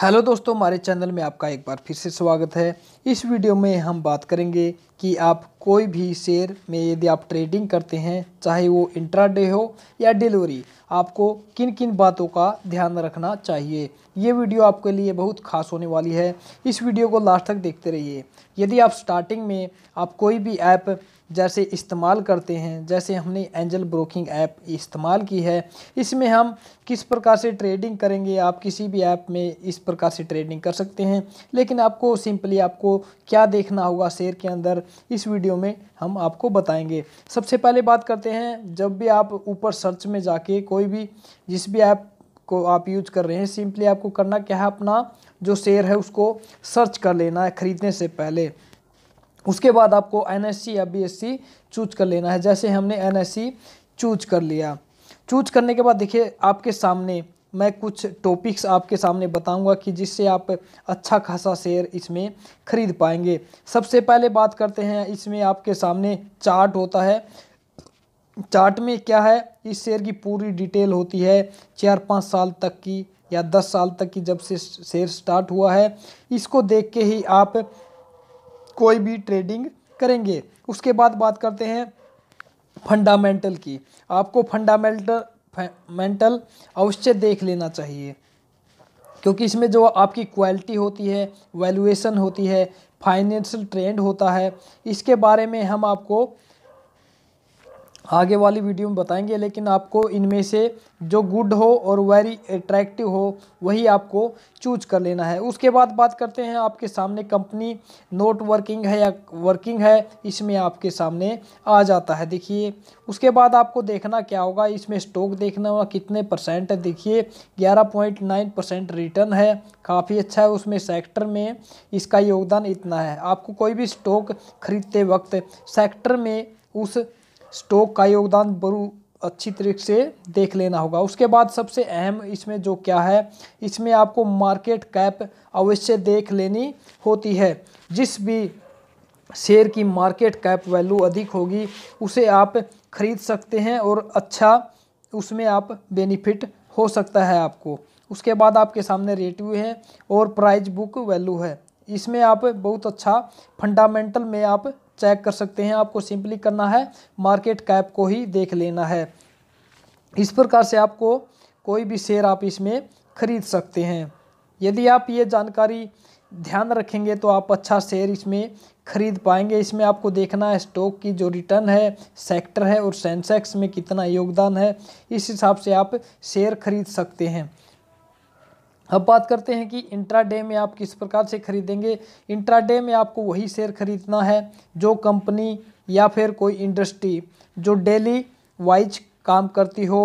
hello दोस्तों हमारे channel में आपका एक बार फिर से स्वागत है इस वीडियो में हम बात करेंगे कि आप कोई भी शेयर में यदि आप ट्रेडिंग करते हैं चाहे वो इंट्राडे हो या डिलीवरी आपको किन किन बातों का ध्यान रखना चाहिए ये वीडियो आपके लिए बहुत खास होने वाली है इस वीडियो को लास्ट तक देखते रहिए यदि आप स्टार्टिंग में आप कोई भी ऐप जैसे इस्तेमाल करते हैं जैसे हमने एंजल ब्रोकिंग ऐप इस्तेमाल की है इसमें हम किस प्रकार से ट्रेडिंग करेंगे आप किसी भी ऐप में इस प्रकार से ट्रेडिंग कर सकते हैं लेकिन आपको सिंपली आपको क्या देखना होगा शेयर के अंदर इस वीडियो में हम आपको बताएंगे सबसे पहले बात करते हैं जब भी आप ऊपर सर्च में जाके कोई भी जिस भी ऐप को आप यूज कर रहे हैं सिंपली आपको करना क्या है अपना जो शेयर है उसको सर्च कर लेना है ख़रीदने से पहले उसके बाद आपको एन या बी चूज कर लेना है जैसे हमने एन चूज कर लिया चूज करने के बाद देखिए आपके सामने मैं कुछ टॉपिक्स आपके सामने बताऊंगा कि जिससे आप अच्छा खासा शेयर इसमें खरीद पाएंगे सबसे पहले बात करते हैं इसमें आपके सामने चार्ट होता है चार्ट में क्या है इस शेयर की पूरी डिटेल होती है चार पाँच साल तक की या दस साल तक की जब से शेयर स्टार्ट हुआ है इसको देख के ही आप कोई भी ट्रेडिंग करेंगे उसके बाद बात करते हैं फंडामेंटल की आपको फंडामेंटल मेंटल अवश्य देख लेना चाहिए क्योंकि इसमें जो आपकी क्वालिटी होती है वैल्यूएशन होती है फाइनेंशियल ट्रेंड होता है इसके बारे में हम आपको आगे वाली वीडियो में बताएंगे लेकिन आपको इनमें से जो गुड हो और वेरी अट्रैक्टिव हो वही आपको चूज कर लेना है उसके बाद बात करते हैं आपके सामने कंपनी नोट वर्किंग है या वर्किंग है इसमें आपके सामने आ जाता है देखिए उसके बाद आपको देखना क्या होगा इसमें स्टॉक देखना होगा कितने परसेंट है देखिए ग्यारह पॉइंट नाइन परसेंट रिटर्न है काफ़ी अच्छा है उसमें सेक्टर में इसका योगदान इतना है आपको कोई भी स्टॉक खरीदते वक्त सेक्टर में उस स्टॉक का योगदान बरू अच्छी तरीके से देख लेना होगा उसके बाद सबसे अहम इसमें जो क्या है इसमें आपको मार्केट कैप अवश्य देख लेनी होती है जिस भी शेयर की मार्केट कैप वैल्यू अधिक होगी उसे आप खरीद सकते हैं और अच्छा उसमें आप बेनिफिट हो सकता है आपको उसके बाद आपके सामने रेटिव है और प्राइज बुक वैल्यू है इसमें आप बहुत अच्छा फंडामेंटल में आप चेक कर सकते हैं आपको सिंपली करना है मार्केट कैप को ही देख लेना है इस प्रकार से आपको कोई भी शेयर आप इसमें खरीद सकते हैं यदि आप ये जानकारी ध्यान रखेंगे तो आप अच्छा शेयर इसमें खरीद पाएंगे इसमें आपको देखना है स्टॉक की जो रिटर्न है सेक्टर है और सेंसेक्स में कितना योगदान है इस हिसाब से आप शेयर खरीद सकते हैं अब बात करते हैं कि इंट्राडे में आप किस प्रकार से खरीदेंगे इंट्राडे में आपको वही शेयर खरीदना है जो कंपनी या फिर कोई इंडस्ट्री जो डेली वाइज काम करती हो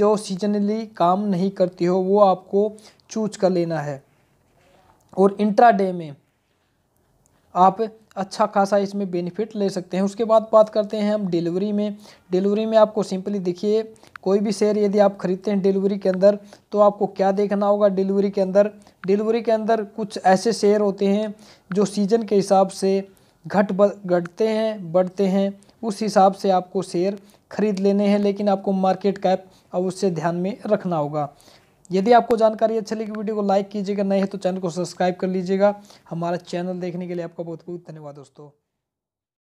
जो सीजनली काम नहीं करती हो वो आपको चूज कर लेना है और इंट्राडे में आप अच्छा खासा इसमें बेनिफिट ले सकते हैं उसके बाद बात करते हैं हम डिलीवरी में डिलीवरी में आपको सिंपली देखिए कोई भी शेयर यदि आप ख़रीदते हैं डिलीवरी के अंदर तो आपको क्या देखना होगा डिलीवरी के अंदर डिलीवरी के अंदर कुछ ऐसे शेयर होते हैं जो सीजन के हिसाब से घट घटते हैं बढ़ते हैं उस हिसाब से आपको शेयर खरीद लेने हैं लेकिन आपको मार्केट कैप अब उससे ध्यान में रखना होगा यदि आपको जानकारी अच्छी लगी वीडियो को लाइक कीजिएगा नए है तो चैनल को सब्सक्राइब कर लीजिएगा हमारा चैनल देखने के लिए आपका बहुत बहुत धन्यवाद दोस्तों